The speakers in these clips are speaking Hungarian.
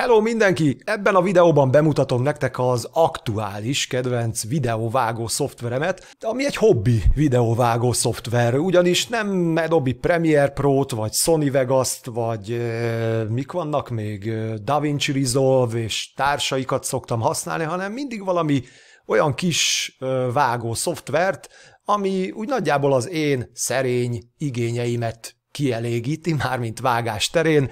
Hello mindenki! Ebben a videóban bemutatom nektek az aktuális kedvenc videóvágó szoftveremet, ami egy hobbi videóvágó szoftver, ugyanis nem Adobe Premiere Pro-t, vagy Sony Vegas-t, vagy euh, mik vannak még, DaVinci Resolve és társaikat szoktam használni, hanem mindig valami olyan kis euh, vágó szoftvert, ami úgy nagyjából az én szerény igényeimet kielégíti, mármint vágás terén,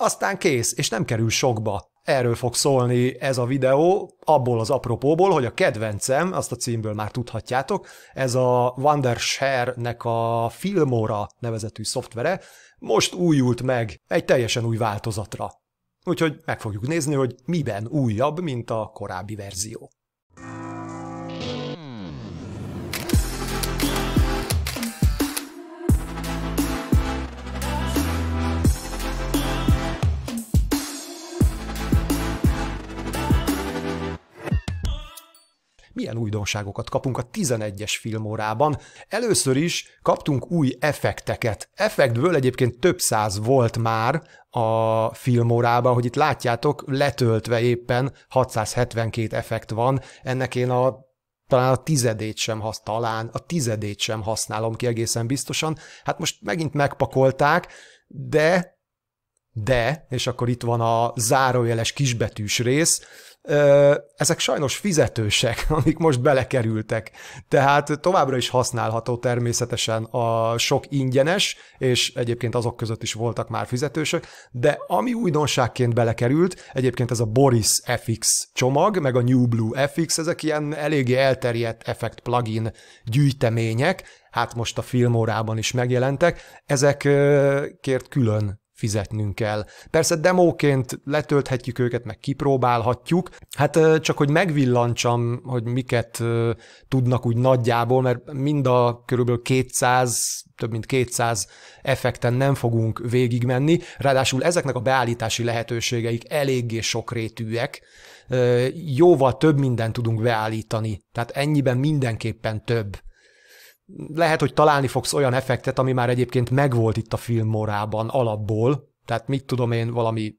aztán kész, és nem kerül sokba. Erről fog szólni ez a videó, abból az apropóból, hogy a kedvencem, azt a címből már tudhatjátok, ez a Wondershare-nek a Filmora nevezetű szoftvere, most újult meg egy teljesen új változatra. Úgyhogy meg fogjuk nézni, hogy miben újabb, mint a korábbi verzió. milyen újdonságokat kapunk a 11-es filmórában. Először is kaptunk új effekteket. Effektből egyébként több száz volt már a filmórában, hogy itt látjátok, letöltve éppen 672 effekt van. Ennek én a talán a tizedét sem hasz, talán a tizedét sem használom ki egészen biztosan. Hát most megint megpakolták, de de, és akkor itt van a zárójeles kisbetűs rész, ezek sajnos fizetősek, amik most belekerültek. Tehát továbbra is használható természetesen a sok ingyenes, és egyébként azok között is voltak már fizetősök, de ami újdonságként belekerült, egyébként ez a Boris FX csomag, meg a New Blue FX, ezek ilyen eléggé elterjedt effekt plugin gyűjtemények, hát most a filmórában is megjelentek, ezekért külön fizetnünk kell. Persze demóként letölthetjük őket, meg kipróbálhatjuk. Hát csak hogy megvillancsam, hogy miket tudnak úgy nagyjából, mert mind a körülbelül 200, több mint 200 effekten nem fogunk végigmenni. Ráadásul ezeknek a beállítási lehetőségeik eléggé sokrétűek. Jóval több mindent tudunk beállítani, tehát ennyiben mindenképpen több, lehet, hogy találni fogsz olyan effektet, ami már egyébként megvolt itt a film morában alapból, tehát mit tudom én, valami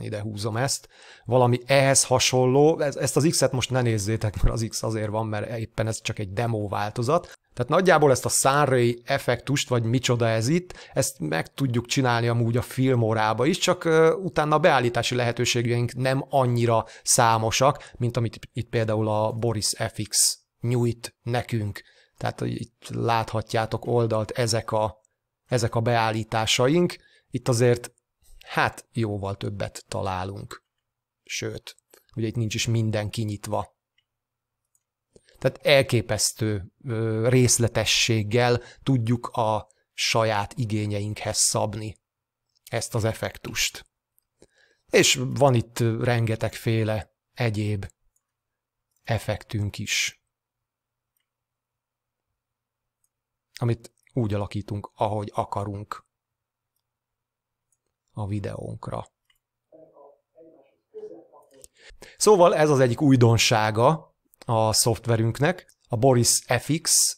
ide húzom ezt, valami ehhez hasonló, ezt az X-et most ne nézzétek, mert az X azért van, mert éppen ez csak egy demo változat. Tehát nagyjából ezt a szárai effektust, vagy micsoda ez itt, ezt meg tudjuk csinálni amúgy a filmórába is, csak utána a beállítási lehetőségeink nem annyira számosak, mint amit itt például a Boris FX nyújt nekünk. Tehát itt láthatjátok oldalt ezek a, ezek a beállításaink. Itt azért hát jóval többet találunk. Sőt, ugye itt nincs is minden kinyitva. Tehát elképesztő részletességgel tudjuk a saját igényeinkhez szabni ezt az effektust. És van itt rengetegféle egyéb effektünk is. amit úgy alakítunk, ahogy akarunk a videónkra. Szóval ez az egyik újdonsága a szoftverünknek, a Boris FX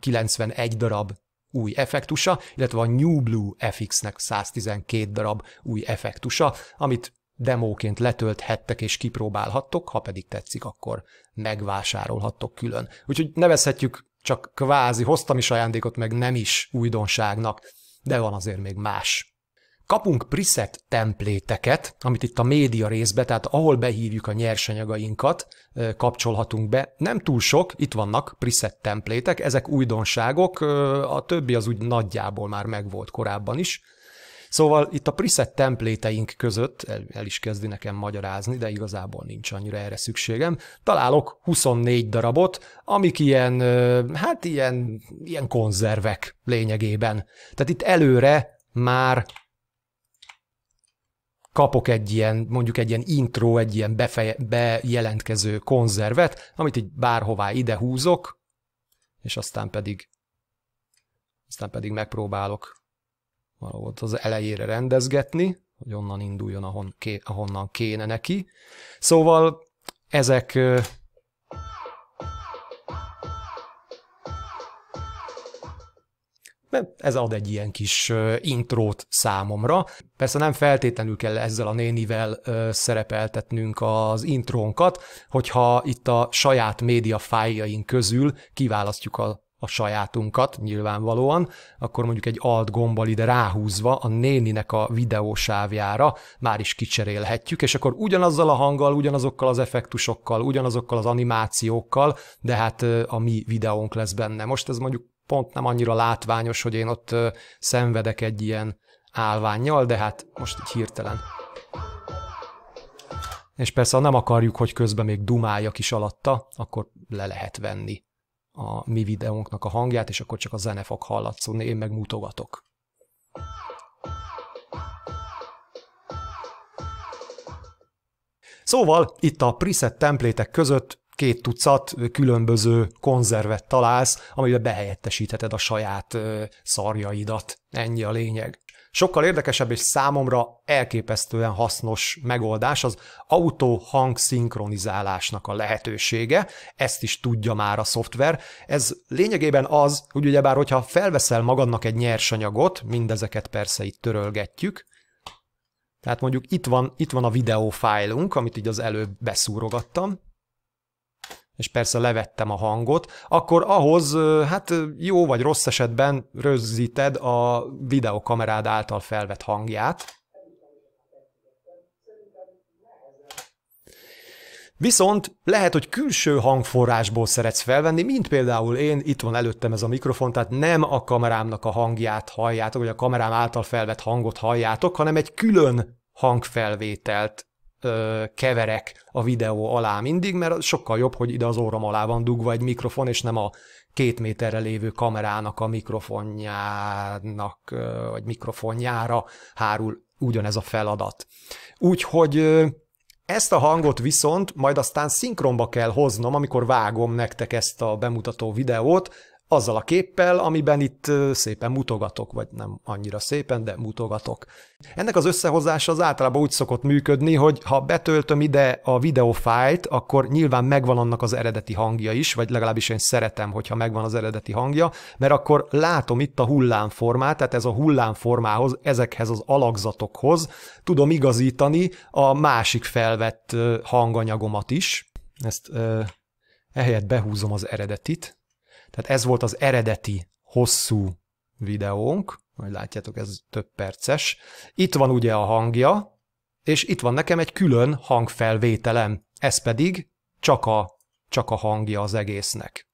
91 darab új effektusa, illetve a New Blue FX-nek 112 darab új effektusa, amit demóként letölthettek és kipróbálhattok, ha pedig tetszik, akkor megvásárolhattok külön. Úgyhogy nevezhetjük csak kvázi hoztam is ajándékot, meg nem is újdonságnak, de van azért még más. Kapunk preset templéteket, amit itt a média részbe, tehát ahol behívjuk a nyersanyagainkat, kapcsolhatunk be. Nem túl sok, itt vannak preset templétek, ezek újdonságok, a többi az úgy nagyjából már megvolt korábban is, Szóval itt a preset templéteink között, el, el is kezdi nekem magyarázni, de igazából nincs annyira erre szükségem, találok 24 darabot, amik ilyen, hát ilyen, ilyen konzervek lényegében. Tehát itt előre már kapok egy ilyen, mondjuk egy ilyen intro, egy ilyen befeje, bejelentkező konzervet, amit így bárhová ide húzok, és aztán pedig aztán pedig megpróbálok valahol az elejére rendezgetni, hogy onnan induljon, ahon, ké, ahonnan kéne neki. Szóval ezek ez ad egy ilyen kis intrót számomra. Persze nem feltétlenül kell ezzel a nénivel szerepeltetnünk az intrónkat, hogyha itt a saját média fájjaink közül kiválasztjuk a a sajátunkat nyilvánvalóan, akkor mondjuk egy alt gombbal ide ráhúzva a néninek a videósávjára már is kicserélhetjük, és akkor ugyanazzal a hanggal, ugyanazokkal az effektusokkal, ugyanazokkal az animációkkal, de hát a mi videónk lesz benne. Most ez mondjuk pont nem annyira látványos, hogy én ott szenvedek egy ilyen állványjal, de hát most így hirtelen. És persze, ha nem akarjuk, hogy közben még dumáljak is alatta, akkor le lehet venni a mi videónknak a hangját, és akkor csak a zene fog hallatszódni, én meg mutogatok. Szóval itt a preset templétek között két tucat különböző konzervet találsz, amivel behelyettesítheted a saját szarjaidat. Ennyi a lényeg sokkal érdekesebb és számomra elképesztően hasznos megoldás az autó-hang szinkronizálásnak a lehetősége, ezt is tudja már a szoftver. Ez lényegében az, hogy ugyebár, hogyha felveszel magadnak egy nyersanyagot, mindezeket persze itt törölgetjük, tehát mondjuk itt van, itt van a videófájlunk, amit így az előbb beszúrogattam, és persze levettem a hangot, akkor ahhoz, hát jó vagy rossz esetben rögzíted a videokamerád által felvett hangját. Viszont lehet, hogy külső hangforrásból szeretsz felvenni, mint például én, itt van előttem ez a mikrofon, tehát nem a kamerámnak a hangját halljátok, vagy a kamerám által felvett hangot halljátok, hanem egy külön hangfelvételt ö, keverek a videó alá mindig, mert sokkal jobb, hogy ide az orrom alá van dugva egy mikrofon, és nem a két méterre lévő kamerának a mikrofonjának, ö, vagy mikrofonjára hárul ugyanez a feladat. Úgyhogy ö, ezt a hangot viszont majd aztán szinkronba kell hoznom, amikor vágom nektek ezt a bemutató videót, azzal a képpel, amiben itt szépen mutogatok, vagy nem annyira szépen, de mutogatok. Ennek az összehozása az általában úgy szokott működni, hogy ha betöltöm ide a videófájt, akkor nyilván megvan annak az eredeti hangja is, vagy legalábbis én szeretem, hogyha megvan az eredeti hangja, mert akkor látom itt a hullámformát, tehát ez a hullámformához, ezekhez az alakzatokhoz tudom igazítani a másik felvett hanganyagomat is. Ezt ehelyett behúzom az eredetit, tehát ez volt az eredeti hosszú videónk, majd látjátok, ez több perces. Itt van ugye a hangja, és itt van nekem egy külön hangfelvételem, ez pedig csak a, csak a hangja az egésznek.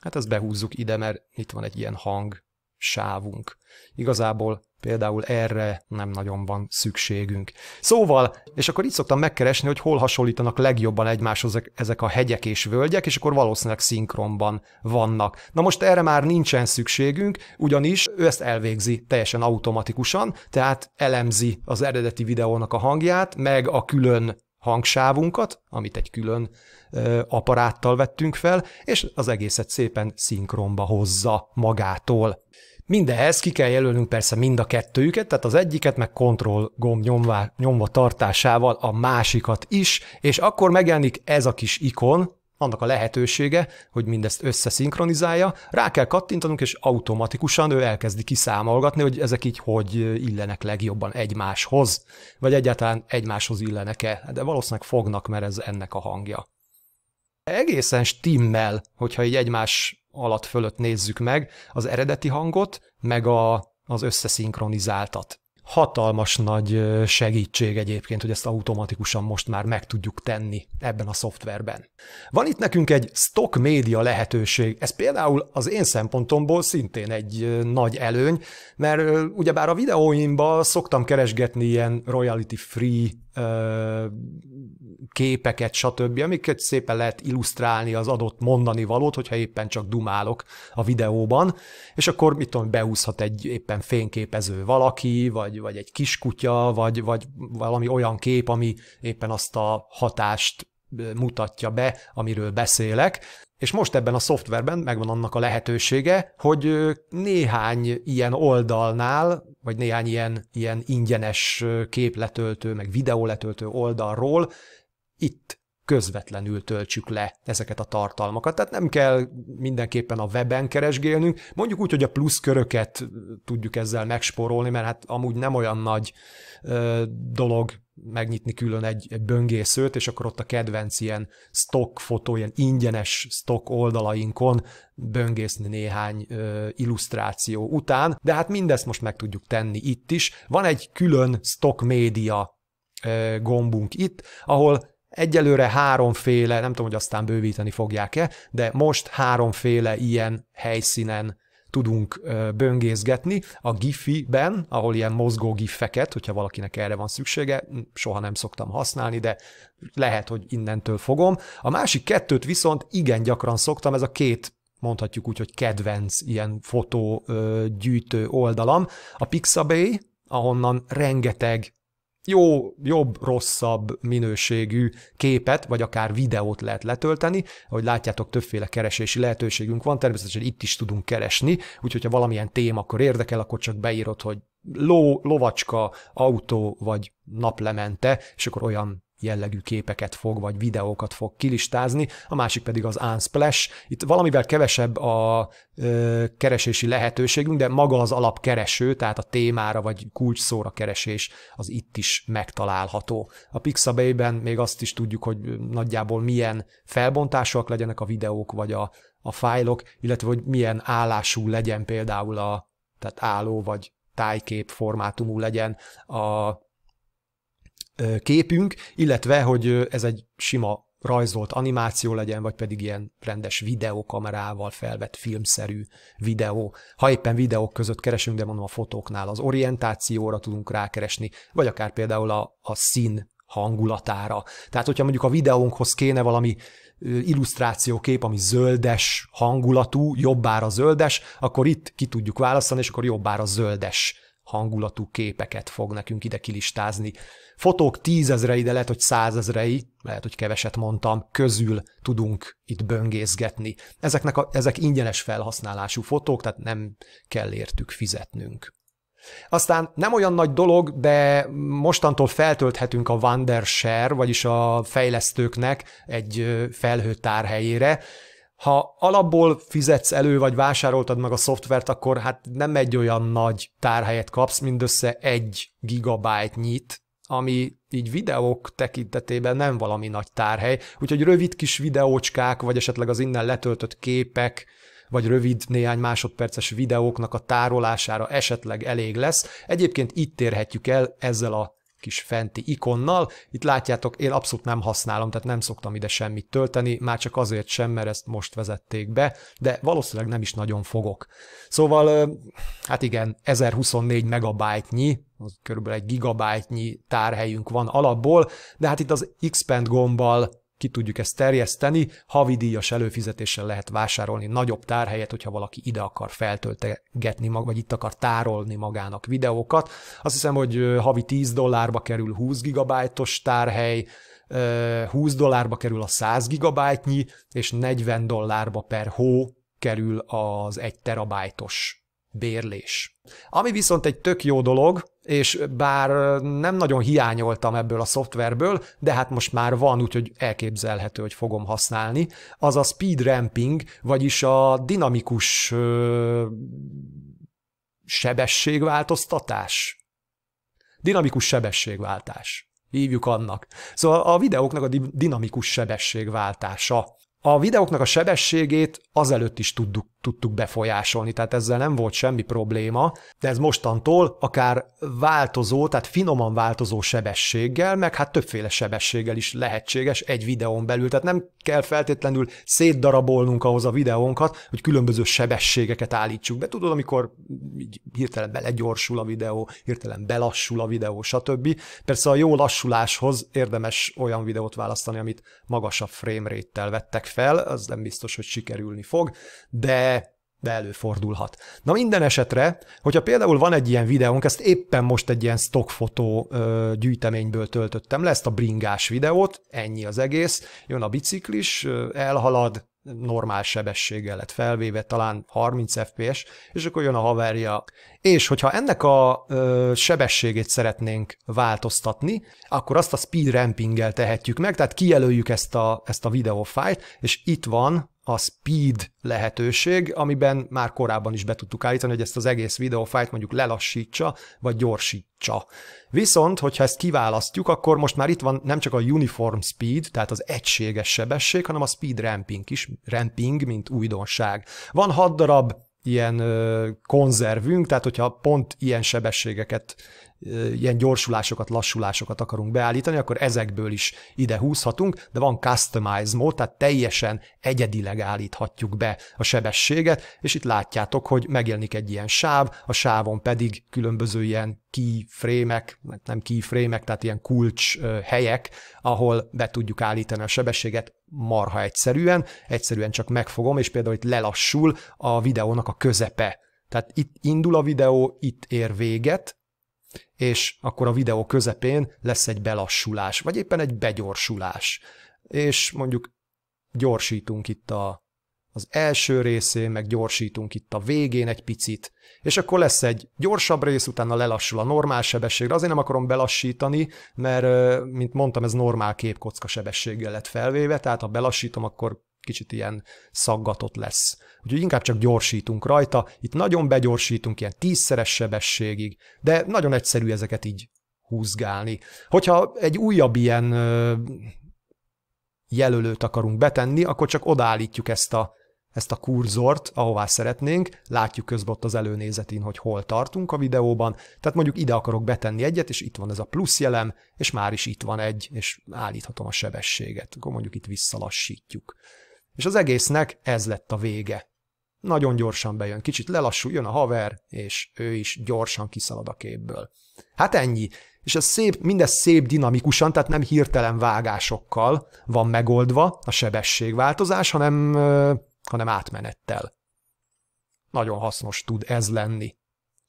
Hát ezt behúzzuk ide, mert itt van egy ilyen hang sávunk. Igazából Például erre nem nagyon van szükségünk. Szóval, és akkor itt szoktam megkeresni, hogy hol hasonlítanak legjobban egymáshoz e- ezek a hegyek és völgyek, és akkor valószínűleg szinkronban vannak. Na most erre már nincsen szükségünk, ugyanis ő ezt elvégzi teljesen automatikusan, tehát elemzi az eredeti videónak a hangját, meg a külön hangsávunkat, amit egy külön ö, apparáttal vettünk fel, és az egészet szépen szinkronba hozza magától. Mindehez ki kell jelölnünk persze mind a kettőjüket, tehát az egyiket meg Ctrl gomb nyomva, nyomva tartásával a másikat is, és akkor megjelenik ez a kis ikon, annak a lehetősége, hogy mindezt összeszinkronizálja, rá kell kattintanunk, és automatikusan ő elkezdi kiszámolgatni, hogy ezek így hogy illenek legjobban egymáshoz, vagy egyáltalán egymáshoz illenek-e, hát de valószínűleg fognak, mert ez ennek a hangja. Egészen stimmel, hogyha így egymás alatt fölött nézzük meg az eredeti hangot, meg a, az összeszinkronizáltat. Hatalmas nagy segítség egyébként, hogy ezt automatikusan most már meg tudjuk tenni ebben a szoftverben. Van itt nekünk egy stock média lehetőség. Ez például az én szempontomból szintén egy nagy előny, mert ugyebár a videóimba szoktam keresgetni ilyen royalty free képeket, stb., amiket szépen lehet illusztrálni az adott mondani valót, hogyha éppen csak dumálok a videóban, és akkor mit tudom, beúszhat egy éppen fényképező valaki, vagy, vagy egy kiskutya, vagy, vagy valami olyan kép, ami éppen azt a hatást mutatja be, amiről beszélek, és most ebben a szoftverben megvan annak a lehetősége, hogy néhány ilyen oldalnál, vagy néhány ilyen, ilyen ingyenes képletöltő, meg videóletöltő oldalról itt közvetlenül töltsük le ezeket a tartalmakat. Tehát nem kell mindenképpen a weben keresgélnünk, mondjuk úgy, hogy a plusz köröket tudjuk ezzel megsporolni, mert hát amúgy nem olyan nagy ö, dolog megnyitni külön egy, egy böngészőt, és akkor ott a kedvenc ilyen stock fotó, ilyen ingyenes stock oldalainkon böngészni néhány ö, illusztráció után, de hát mindezt most meg tudjuk tenni itt is. Van egy külön stock média gombunk itt, ahol Egyelőre háromféle, nem tudom, hogy aztán bővíteni fogják-e, de most háromféle ilyen helyszínen tudunk böngészgetni. A Giphy-ben, ahol ilyen mozgó gifeket, hogyha valakinek erre van szüksége, soha nem szoktam használni, de lehet, hogy innentől fogom. A másik kettőt viszont igen gyakran szoktam, ez a két mondhatjuk úgy, hogy kedvenc ilyen fotógyűjtő oldalam. A Pixabay, ahonnan rengeteg jó, jobb, rosszabb minőségű képet, vagy akár videót lehet letölteni. Ahogy látjátok, többféle keresési lehetőségünk van, természetesen itt is tudunk keresni, úgyhogy ha valamilyen téma akkor érdekel, akkor csak beírod, hogy ló, lovacska, autó vagy naplemente, és akkor olyan jellegű képeket fog, vagy videókat fog kilistázni, a másik pedig az Unsplash. Itt valamivel kevesebb a ö, keresési lehetőségünk, de maga az alapkereső, tehát a témára vagy kulcsszóra keresés az itt is megtalálható. A Pixabay-ben még azt is tudjuk, hogy nagyjából milyen felbontásúak legyenek a videók vagy a, a fájlok, illetve hogy milyen állású legyen például a tehát álló vagy tájkép formátumú legyen a képünk, illetve, hogy ez egy sima rajzolt animáció legyen, vagy pedig ilyen rendes videokamerával felvett filmszerű videó. Ha éppen videók között keresünk, de mondom a fotóknál az orientációra tudunk rákeresni, vagy akár például a, a szín hangulatára. Tehát, hogyha mondjuk a videónkhoz kéne valami illusztrációkép, ami zöldes hangulatú, jobbára zöldes, akkor itt ki tudjuk választani, és akkor jobbára zöldes hangulatú képeket fog nekünk ide kilistázni. Fotók tízezrei, de lehet, hogy százezrei, lehet, hogy keveset mondtam, közül tudunk itt böngészgetni. Ezeknek a, ezek ingyenes felhasználású fotók, tehát nem kell értük fizetnünk. Aztán nem olyan nagy dolog, de mostantól feltölthetünk a Wondershare, vagyis a fejlesztőknek egy felhőtárhelyére, ha alapból fizetsz elő, vagy vásároltad meg a szoftvert, akkor hát nem egy olyan nagy tárhelyet kapsz, mindössze egy gigabyte nyit, ami így videók tekintetében nem valami nagy tárhely, úgyhogy rövid kis videócskák, vagy esetleg az innen letöltött képek, vagy rövid néhány másodperces videóknak a tárolására esetleg elég lesz. Egyébként itt érhetjük el ezzel a kis fenti ikonnal. Itt látjátok, én abszolút nem használom, tehát nem szoktam ide semmit tölteni, már csak azért sem, mert ezt most vezették be, de valószínűleg nem is nagyon fogok. Szóval, hát igen, 1024 megabájtnyi, az körülbelül egy gigabájtnyi tárhelyünk van alapból, de hát itt az Xpand gombbal ki tudjuk ezt terjeszteni, havidíjas előfizetéssel lehet vásárolni nagyobb tárhelyet, hogyha valaki ide akar feltöltegetni, mag, vagy itt akar tárolni magának videókat. Azt hiszem, hogy havi 10 dollárba kerül 20 gigabájtos tárhely, 20 dollárba kerül a 100 gigabájtnyi, és 40 dollárba per hó kerül az 1 terabájtos bérlés. Ami viszont egy tök jó dolog, és bár nem nagyon hiányoltam ebből a szoftverből, de hát most már van, úgyhogy elképzelhető, hogy fogom használni, az a speed ramping, vagyis a dinamikus ö, sebességváltoztatás. Dinamikus sebességváltás. Hívjuk annak. Szóval a videóknak a dinamikus sebességváltása. A videóknak a sebességét azelőtt is tudtuk tudtuk befolyásolni, tehát ezzel nem volt semmi probléma, de ez mostantól akár változó, tehát finoman változó sebességgel, meg hát többféle sebességgel is lehetséges egy videón belül, tehát nem kell feltétlenül szétdarabolnunk ahhoz a videónkat, hogy különböző sebességeket állítsuk be. Tudod, amikor hirtelen belegyorsul a videó, hirtelen belassul a videó, stb. Persze a jó lassuláshoz érdemes olyan videót választani, amit magasabb frame rate-tel vettek fel, az nem biztos, hogy sikerülni fog, de de előfordulhat. Na minden esetre, hogyha például van egy ilyen videónk, ezt éppen most egy ilyen stockfotó gyűjteményből töltöttem le, ezt a bringás videót, ennyi az egész, jön a biciklis, elhalad, normál sebességgel lett felvéve, talán 30 fps, és akkor jön a haverja. És hogyha ennek a ö, sebességét szeretnénk változtatni, akkor azt a speed rampinggel tehetjük meg, tehát kijelöljük ezt a, ezt a videófájt, és itt van a speed lehetőség, amiben már korábban is be tudtuk állítani, hogy ezt az egész videófájt mondjuk lelassítsa, vagy gyorsítsa. Viszont, hogyha ezt kiválasztjuk, akkor most már itt van nem csak a uniform speed, tehát az egységes sebesség, hanem a speed ramping is, ramping, mint újdonság. Van hat darab ilyen konzervünk, tehát hogyha pont ilyen sebességeket ilyen gyorsulásokat, lassulásokat akarunk beállítani, akkor ezekből is ide húzhatunk, de van customize mód, tehát teljesen egyedileg állíthatjuk be a sebességet, és itt látjátok, hogy megjelenik egy ilyen sáv, a sávon pedig különböző ilyen keyframe-ek, hát nem keyframe-ek, tehát ilyen kulcs helyek, ahol be tudjuk állítani a sebességet marha egyszerűen, egyszerűen csak megfogom, és például itt lelassul a videónak a közepe. Tehát itt indul a videó, itt ér véget, és akkor a videó közepén lesz egy belassulás, vagy éppen egy begyorsulás. És mondjuk gyorsítunk itt a, az első részén, meg gyorsítunk itt a végén egy picit, és akkor lesz egy gyorsabb rész, utána lelassul a normál sebességre. Azért nem akarom belassítani, mert, mint mondtam, ez normál képkocka sebességgel lett felvéve, tehát ha belassítom, akkor kicsit ilyen szaggatott lesz. Úgyhogy inkább csak gyorsítunk rajta, itt nagyon begyorsítunk ilyen tízszeres sebességig, de nagyon egyszerű ezeket így húzgálni. Hogyha egy újabb ilyen jelölőt akarunk betenni, akkor csak odállítjuk ezt a, ezt a kurzort, ahová szeretnénk, látjuk közben ott az előnézetén, hogy hol tartunk a videóban, tehát mondjuk ide akarok betenni egyet, és itt van ez a plusz jelem, és már is itt van egy, és állíthatom a sebességet, akkor mondjuk itt visszalassítjuk. És az egésznek ez lett a vége. Nagyon gyorsan bejön, kicsit lelassul, jön a haver, és ő is gyorsan kiszalad a képből. Hát ennyi. És ez szép, mindez szép dinamikusan, tehát nem hirtelen vágásokkal van megoldva a sebességváltozás, hanem, hanem átmenettel. Nagyon hasznos tud ez lenni.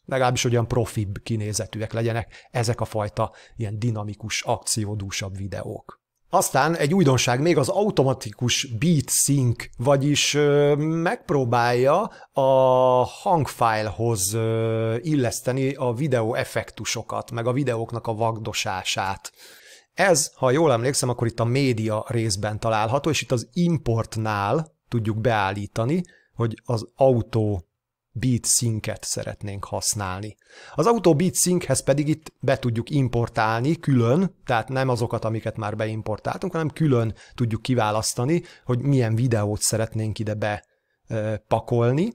Legalábbis olyan profibb kinézetűek legyenek ezek a fajta ilyen dinamikus, akciódúsabb videók. Aztán egy újdonság még az automatikus beat sync, vagyis ö, megpróbálja a hangfájlhoz ö, illeszteni a videó effektusokat, meg a videóknak a vagdosását. Ez, ha jól emlékszem, akkor itt a média részben található, és itt az importnál tudjuk beállítani, hogy az autó beat sync-et szeretnénk használni. Az autó beat sync-hez pedig itt be tudjuk importálni külön, tehát nem azokat, amiket már beimportáltunk, hanem külön tudjuk kiválasztani, hogy milyen videót szeretnénk ide bepakolni,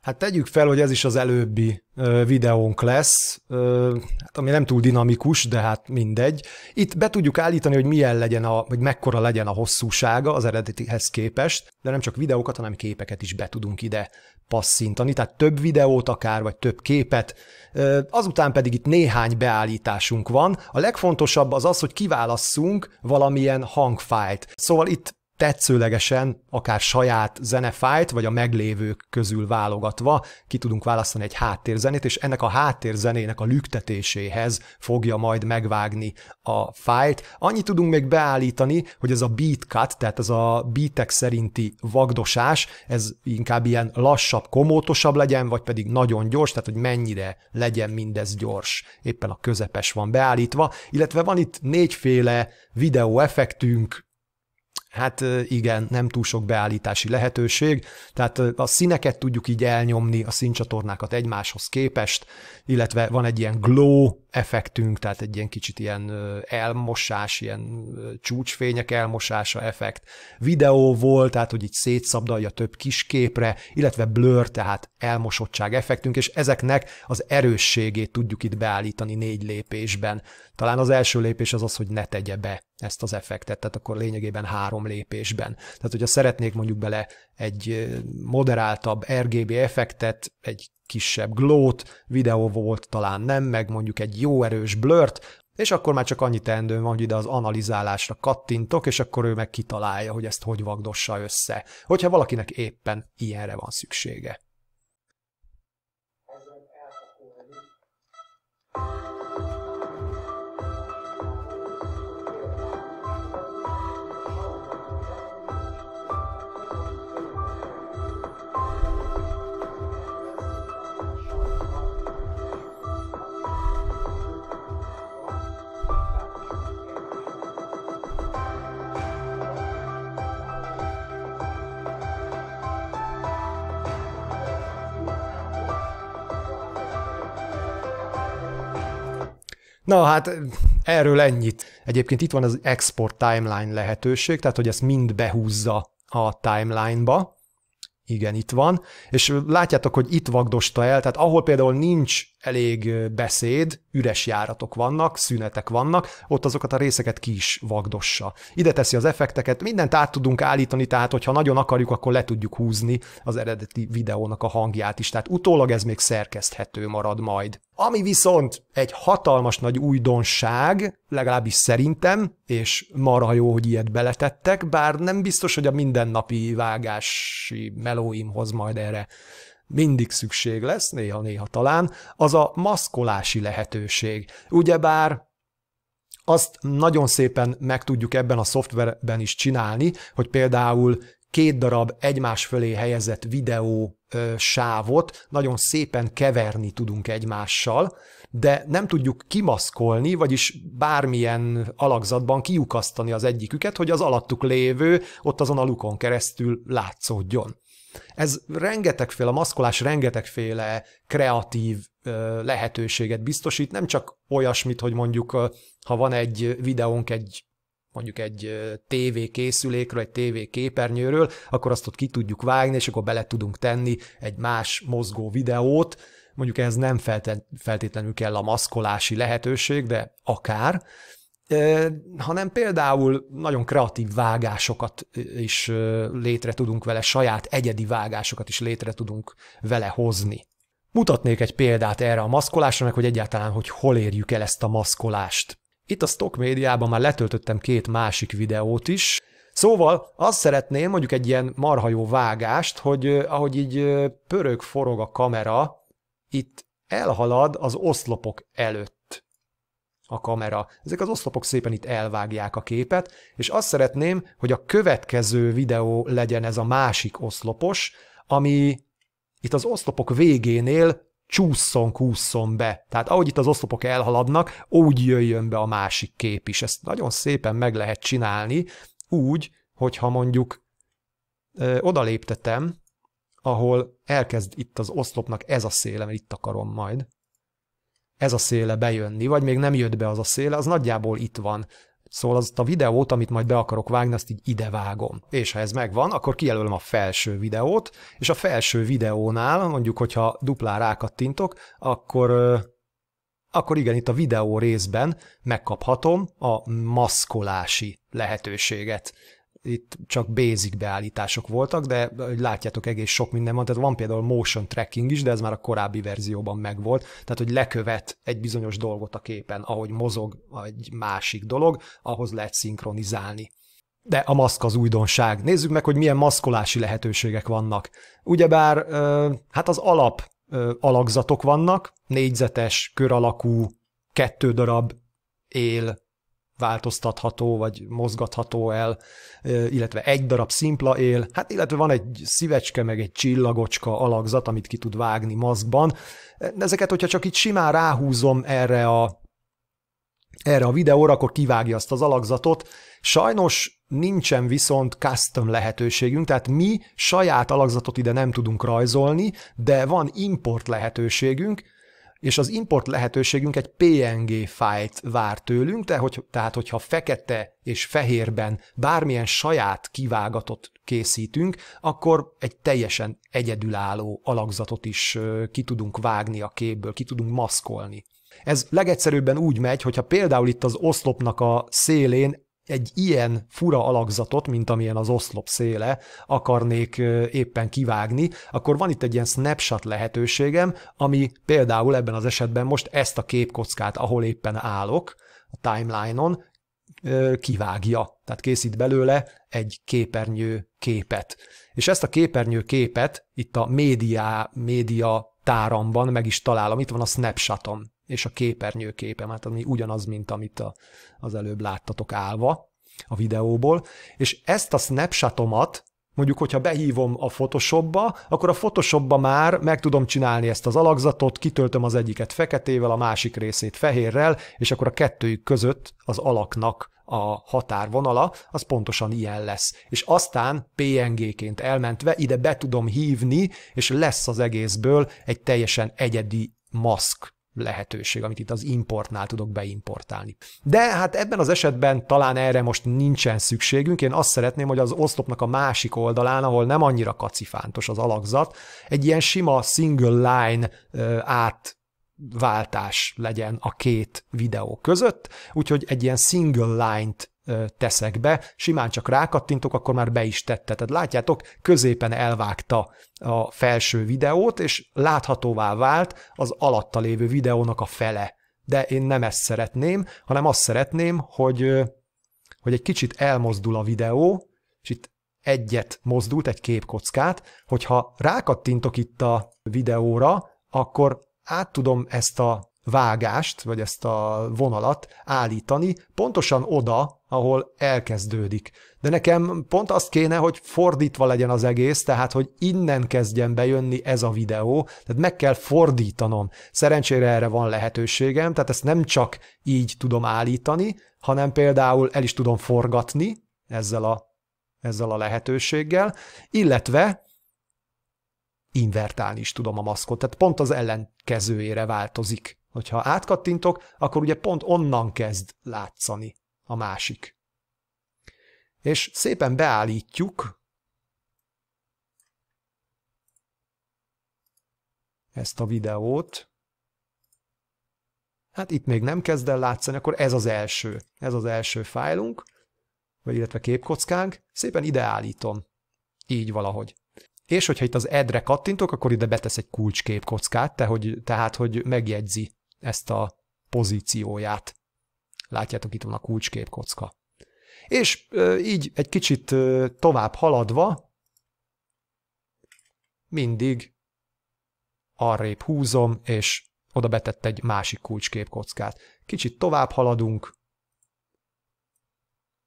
Hát tegyük fel, hogy ez is az előbbi ö, videónk lesz, ö, hát ami nem túl dinamikus, de hát mindegy. Itt be tudjuk állítani, hogy milyen legyen a, vagy mekkora legyen a hosszúsága az eredetihez képest, de nem csak videókat, hanem képeket is be tudunk ide passzintani, tehát több videót akár, vagy több képet. Ö, azután pedig itt néhány beállításunk van. A legfontosabb az az, hogy kiválasszunk valamilyen hangfájt. Szóval itt tetszőlegesen, akár saját zenefájt, vagy a meglévők közül válogatva ki tudunk választani egy háttérzenét, és ennek a háttérzenének a lüktetéséhez fogja majd megvágni a fájt. Annyit tudunk még beállítani, hogy ez a beat cut, tehát ez a beatek szerinti vagdosás, ez inkább ilyen lassabb, komótosabb legyen, vagy pedig nagyon gyors, tehát hogy mennyire legyen mindez gyors. Éppen a közepes van beállítva, illetve van itt négyféle videóeffektünk, Hát igen, nem túl sok beállítási lehetőség, tehát a színeket tudjuk így elnyomni, a színcsatornákat egymáshoz képest, illetve van egy ilyen glow effektünk, tehát egy ilyen kicsit ilyen elmosás, ilyen csúcsfények elmosása effekt. Videó volt, tehát hogy így szétszabdalja több kis képre, illetve blur, tehát elmosottság effektünk, és ezeknek az erősségét tudjuk itt beállítani négy lépésben. Talán az első lépés az az, hogy ne tegye be ezt az effektet, tehát akkor lényegében három lépésben. Tehát, hogyha szeretnék mondjuk bele egy moderáltabb RGB effektet, egy kisebb glót, videó volt talán nem, meg mondjuk egy jó erős blört, és akkor már csak annyi teendőm van, hogy ide az analizálásra kattintok, és akkor ő meg kitalálja, hogy ezt hogy vagdossa össze, hogyha valakinek éppen ilyenre van szüksége. Na hát erről ennyit. Egyébként itt van az export timeline lehetőség, tehát hogy ezt mind behúzza a timeline-ba. Igen, itt van. És látjátok, hogy itt vagdosta el, tehát ahol például nincs elég beszéd, üres járatok vannak, szünetek vannak, ott azokat a részeket ki is vagdossa. Ide teszi az effekteket, mindent át tudunk állítani, tehát hogyha nagyon akarjuk, akkor le tudjuk húzni az eredeti videónak a hangját is, tehát utólag ez még szerkeszthető marad majd. Ami viszont egy hatalmas nagy újdonság, legalábbis szerintem, és marha jó, hogy ilyet beletettek, bár nem biztos, hogy a mindennapi vágási melóimhoz majd erre mindig szükség lesz, néha-néha talán, az a maszkolási lehetőség. Ugyebár azt nagyon szépen meg tudjuk ebben a szoftverben is csinálni, hogy például két darab egymás fölé helyezett videó ö, sávot nagyon szépen keverni tudunk egymással, de nem tudjuk kimaszkolni, vagyis bármilyen alakzatban kiukasztani az egyiküket, hogy az alattuk lévő ott azon a lukon keresztül látszódjon. Ez rengetegféle, a maszkolás rengetegféle kreatív lehetőséget biztosít, nem csak olyasmit, hogy mondjuk, ha van egy videónk egy mondjuk egy TV készülékről, egy TV képernyőről, akkor azt ott ki tudjuk vágni, és akkor bele tudunk tenni egy más mozgó videót. Mondjuk ez nem feltétlenül kell a maszkolási lehetőség, de akár hanem például nagyon kreatív vágásokat is létre tudunk vele, saját egyedi vágásokat is létre tudunk vele hozni. Mutatnék egy példát erre a maszkolásra, meg hogy egyáltalán, hogy hol érjük el ezt a maszkolást. Itt a Stock médiában már letöltöttem két másik videót is, Szóval azt szeretném, mondjuk egy ilyen marhajó vágást, hogy ahogy így pörög, forog a kamera, itt elhalad az oszlopok előtt a kamera. Ezek az oszlopok szépen itt elvágják a képet, és azt szeretném, hogy a következő videó legyen ez a másik oszlopos, ami itt az oszlopok végénél csúszson, kúszson be. Tehát ahogy itt az oszlopok elhaladnak, úgy jöjjön be a másik kép is. Ezt nagyon szépen meg lehet csinálni, úgy, hogyha mondjuk ö, odaléptetem, ahol elkezd itt az oszlopnak ez a széle, mert itt akarom majd, ez a széle bejönni, vagy még nem jött be az a széle, az nagyjából itt van. Szóval azt a videót, amit majd be akarok vágni, azt így ide vágom. És ha ez megvan, akkor kijelölöm a felső videót, és a felső videónál, mondjuk, hogyha duplán rákattintok, akkor akkor igen, itt a videó részben megkaphatom a maszkolási lehetőséget itt csak basic beállítások voltak, de látjátok egész sok minden van, tehát van például motion tracking is, de ez már a korábbi verzióban megvolt, tehát hogy lekövet egy bizonyos dolgot a képen, ahogy mozog egy másik dolog, ahhoz lehet szinkronizálni. De a maszk az újdonság. Nézzük meg, hogy milyen maszkolási lehetőségek vannak. Ugyebár hát az alap alakzatok vannak, négyzetes, kör alakú, kettő darab él, változtatható, vagy mozgatható el, illetve egy darab szimpla él, hát illetve van egy szívecske, meg egy csillagocska alakzat, amit ki tud vágni maszkban. Ezeket, hogyha csak itt simán ráhúzom erre a, erre a videóra, akkor kivágja azt az alakzatot. Sajnos nincsen viszont custom lehetőségünk, tehát mi saját alakzatot ide nem tudunk rajzolni, de van import lehetőségünk, és az import lehetőségünk egy PNG fájlt vár tőlünk, de hogy, tehát hogyha fekete és fehérben bármilyen saját kivágatot készítünk, akkor egy teljesen egyedülálló alakzatot is ki tudunk vágni a képből, ki tudunk maszkolni. Ez legegyszerűbben úgy megy, hogyha például itt az oszlopnak a szélén egy ilyen fura alakzatot, mint amilyen az oszlop széle, akarnék éppen kivágni, akkor van itt egy ilyen snapshot lehetőségem, ami például ebben az esetben most ezt a képkockát, ahol éppen állok, a timeline-on, kivágja, tehát készít belőle egy képernyő képet. És ezt a képernyő képet itt a média, média táramban meg is találom, itt van a snapshotom és a képernyő hát ami ugyanaz, mint amit a, az előbb láttatok állva a videóból, és ezt a snapshotomat, mondjuk, hogyha behívom a Photoshopba, akkor a Photoshopba már meg tudom csinálni ezt az alakzatot, kitöltöm az egyiket feketével, a másik részét fehérrel, és akkor a kettőjük között az alaknak a határvonala, az pontosan ilyen lesz. És aztán PNG-ként elmentve ide be tudom hívni, és lesz az egészből egy teljesen egyedi maszk lehetőség, amit itt az importnál tudok beimportálni. De hát ebben az esetben talán erre most nincsen szükségünk. Én azt szeretném, hogy az oszlopnak a másik oldalán, ahol nem annyira kacifántos az alakzat, egy ilyen sima single line át váltás legyen a két videó között, úgyhogy egy ilyen single line-t teszek be, simán csak rákattintok, akkor már be is tette. Tehát látjátok, középen elvágta a felső videót, és láthatóvá vált az alatta lévő videónak a fele. De én nem ezt szeretném, hanem azt szeretném, hogy, hogy egy kicsit elmozdul a videó, és itt egyet mozdult, egy képkockát, hogyha rákattintok itt a videóra, akkor át tudom ezt a vágást, vagy ezt a vonalat állítani, pontosan oda, ahol elkezdődik. De nekem pont azt kéne, hogy fordítva legyen az egész, tehát hogy innen kezdjen bejönni ez a videó, tehát meg kell fordítanom. Szerencsére erre van lehetőségem, tehát ezt nem csak így tudom állítani, hanem például el is tudom forgatni ezzel a, ezzel a lehetőséggel, illetve invertálni is tudom a maszkot, tehát pont az ellenkezőjére változik. Hogyha átkattintok, akkor ugye pont onnan kezd látszani a másik. És szépen beállítjuk ezt a videót. Hát itt még nem kezd el látszani, akkor ez az első. Ez az első fájlunk, vagy illetve képkockánk. Szépen ideállítom, Így valahogy. És hogyha itt az edre kattintok, akkor ide betesz egy kulcsképkockát, tehát hogy megjegyzi ezt a pozícióját. Látjátok, itt van a kulcsképkocka. És így egy kicsit tovább haladva, mindig arrébb húzom, és oda betett egy másik kulcsképkockát. Kicsit tovább haladunk.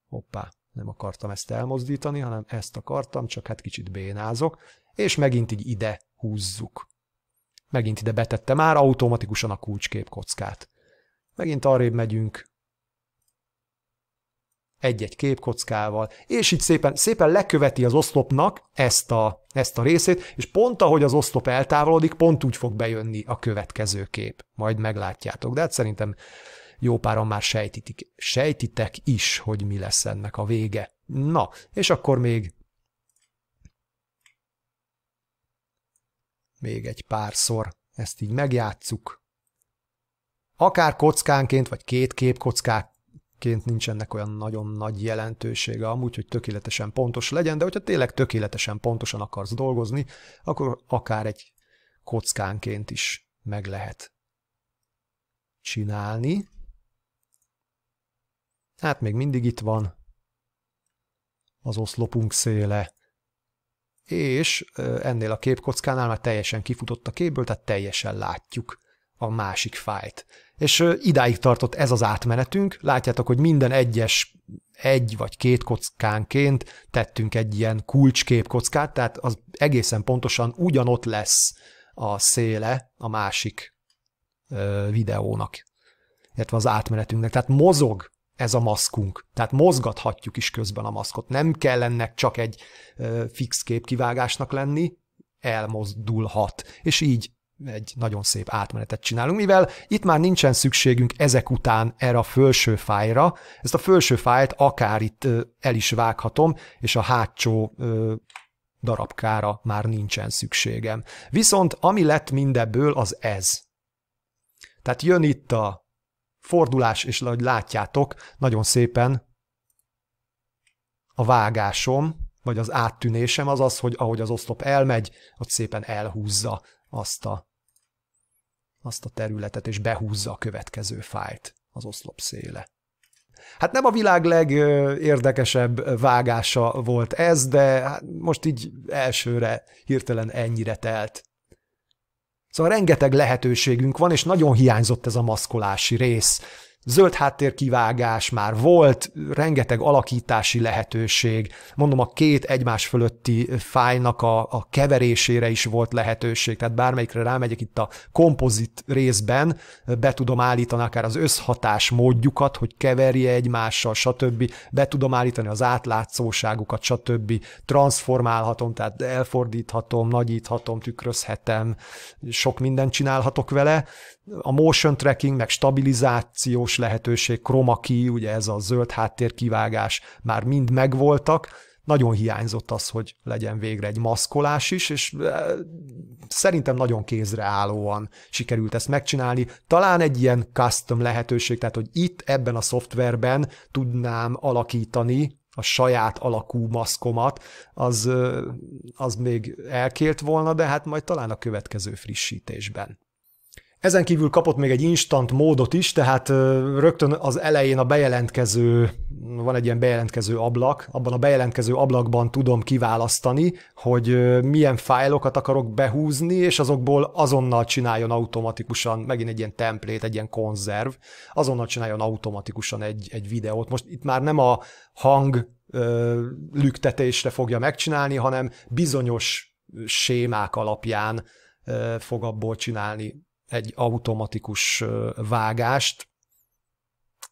Hoppá, nem akartam ezt elmozdítani, hanem ezt akartam, csak hát kicsit bénázok, és megint így ide húzzuk. Megint ide betette már automatikusan a kulcskép kockát. Megint arrébb megyünk. Egy-egy képkockával, és így szépen, szépen leköveti az oszlopnak ezt a, ezt a részét, és pont ahogy az oszlop eltávolodik, pont úgy fog bejönni a következő kép. Majd meglátjátok, de hát szerintem jó páran már sejtitik, sejtitek is, hogy mi lesz ennek a vége. Na, és akkor még Még egy párszor. Ezt így megjátszuk. Akár kockánként, vagy két képkockáként nincs ennek olyan nagyon nagy jelentősége amúgy, hogy tökéletesen pontos legyen, de hogyha tényleg tökéletesen pontosan akarsz dolgozni, akkor akár egy kockánként is meg lehet csinálni. Hát még mindig itt van az oszlopunk széle és ennél a képkockánál már teljesen kifutott a képből, tehát teljesen látjuk a másik fájt. És idáig tartott ez az átmenetünk. Látjátok, hogy minden egyes egy vagy két kockánként tettünk egy ilyen kulcskép kockát, tehát az egészen pontosan ugyanott lesz a széle a másik videónak, illetve az átmenetünknek. Tehát mozog ez a maszkunk. Tehát mozgathatjuk is közben a maszkot. Nem kell ennek csak egy fix képkivágásnak lenni, elmozdulhat. És így egy nagyon szép átmenetet csinálunk, mivel itt már nincsen szükségünk ezek után erre a felső fájra. Ezt a felső fájt akár itt el is vághatom, és a hátsó darabkára már nincsen szükségem. Viszont ami lett mindebből, az ez. Tehát jön itt a fordulás, és ahogy látjátok, nagyon szépen a vágásom, vagy az áttűnésem az az, hogy ahogy az oszlop elmegy, ott szépen elhúzza azt a, azt a területet, és behúzza a következő fájt az oszlop széle. Hát nem a világ legérdekesebb vágása volt ez, de hát most így elsőre hirtelen ennyire telt. Szóval rengeteg lehetőségünk van, és nagyon hiányzott ez a maszkolási rész zöld háttérkivágás már volt, rengeteg alakítási lehetőség, mondom a két egymás fölötti fájnak a, a keverésére is volt lehetőség, tehát bármelyikre rámegyek itt a kompozit részben, be tudom állítani akár az összhatás módjukat, hogy keverje egymással, stb., be tudom állítani az átlátszóságukat, stb., transformálhatom, tehát elfordíthatom, nagyíthatom, tükrözhetem, sok mindent csinálhatok vele, a motion tracking, meg stabilizáció videós lehetőség, chroma key, ugye ez a zöld háttérkivágás már mind megvoltak, nagyon hiányzott az, hogy legyen végre egy maszkolás is, és e, szerintem nagyon kézreállóan sikerült ezt megcsinálni. Talán egy ilyen custom lehetőség, tehát hogy itt ebben a szoftverben tudnám alakítani a saját alakú maszkomat, az, e, az még elkélt volna, de hát majd talán a következő frissítésben. Ezen kívül kapott még egy instant módot is, tehát rögtön az elején a bejelentkező, van egy ilyen bejelentkező ablak, abban a bejelentkező ablakban tudom kiválasztani, hogy milyen fájlokat akarok behúzni, és azokból azonnal csináljon automatikusan, megint egy ilyen templét, egy ilyen konzerv, azonnal csináljon automatikusan egy, egy videót. Most itt már nem a hang ö, lüktetésre fogja megcsinálni, hanem bizonyos sémák alapján ö, fog abból csinálni egy automatikus vágást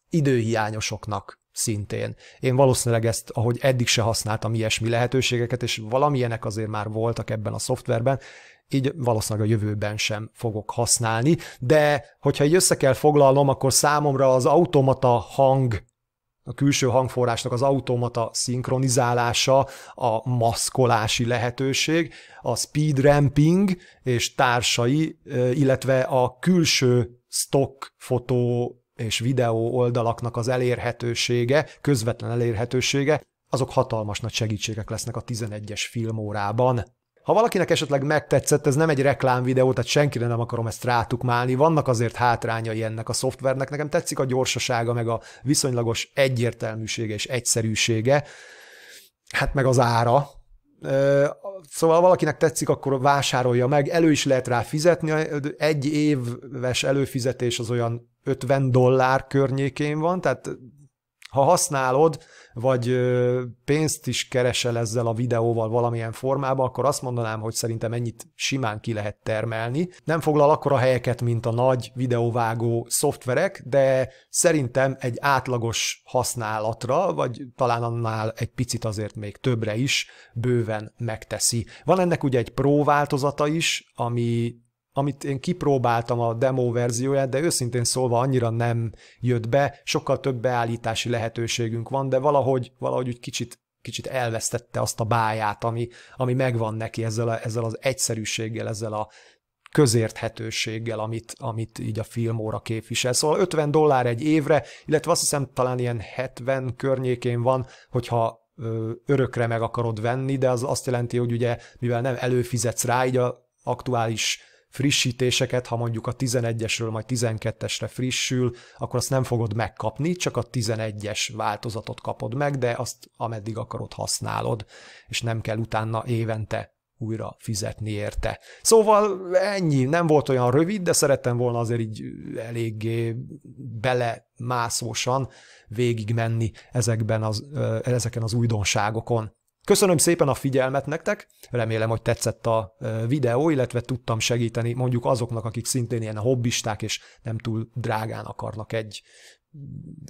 időhiányosoknak szintén. Én valószínűleg ezt, ahogy eddig se használtam ilyesmi lehetőségeket, és valamilyenek azért már voltak ebben a szoftverben, így valószínűleg a jövőben sem fogok használni, de hogyha így össze kell foglalnom, akkor számomra az automata hang a külső hangforrásnak az automata szinkronizálása, a maszkolási lehetőség, a speed ramping és társai, illetve a külső stock fotó és videó oldalaknak az elérhetősége, közvetlen elérhetősége, azok hatalmas nagy segítségek lesznek a 11-es filmórában. Ha valakinek esetleg megtetszett, ez nem egy reklámvideó, tehát senkire nem akarom ezt rátukmálni. Vannak azért hátrányai ennek a szoftvernek. Nekem tetszik a gyorsasága, meg a viszonylagos egyértelműsége és egyszerűsége, hát meg az ára. Szóval ha valakinek tetszik, akkor vásárolja meg, elő is lehet rá fizetni, egy éves előfizetés az olyan 50 dollár környékén van, tehát ha használod, vagy pénzt is keresel ezzel a videóval valamilyen formában, akkor azt mondanám, hogy szerintem ennyit simán ki lehet termelni. Nem foglal akkora helyeket, mint a nagy videóvágó szoftverek, de szerintem egy átlagos használatra, vagy talán annál egy picit azért még többre is bőven megteszi. Van ennek ugye egy pro változata is, ami amit én kipróbáltam a demo verzióját, de őszintén szólva annyira nem jött be, sokkal több beállítási lehetőségünk van, de valahogy, valahogy úgy kicsit, kicsit elvesztette azt a báját, ami, ami megvan neki ezzel, a, ezzel az egyszerűséggel, ezzel a közérthetőséggel, amit, amit így a filmóra képvisel. Szóval 50 dollár egy évre, illetve azt hiszem talán ilyen 70 környékén van, hogyha örökre meg akarod venni, de az azt jelenti, hogy ugye, mivel nem előfizetsz rá, így a aktuális frissítéseket, ha mondjuk a 11-esről majd 12-esre frissül, akkor azt nem fogod megkapni, csak a 11-es változatot kapod meg, de azt ameddig akarod használod, és nem kell utána évente újra fizetni érte. Szóval ennyi, nem volt olyan rövid, de szerettem volna azért így eléggé belemászósan végigmenni ezekben az, ezeken az újdonságokon. Köszönöm szépen a figyelmet nektek, remélem, hogy tetszett a videó, illetve tudtam segíteni mondjuk azoknak, akik szintén ilyen hobbisták és nem túl drágán akarnak egy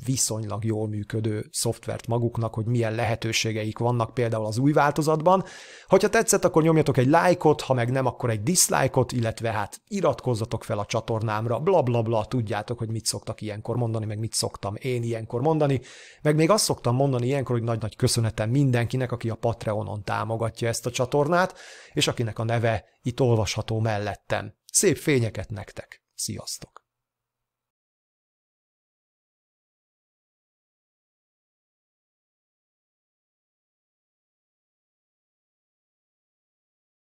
viszonylag jól működő szoftvert maguknak, hogy milyen lehetőségeik vannak például az új változatban. Hogyha tetszett, akkor nyomjatok egy lájkot, ha meg nem, akkor egy dislike-ot, illetve hát iratkozzatok fel a csatornámra, Blablabla, bla bla, tudjátok, hogy mit szoktak ilyenkor mondani, meg mit szoktam én ilyenkor mondani, meg még azt szoktam mondani ilyenkor, hogy nagy-nagy köszönetem mindenkinek, aki a Patreonon támogatja ezt a csatornát, és akinek a neve itt olvasható mellettem. Szép fényeket nektek! Sziasztok!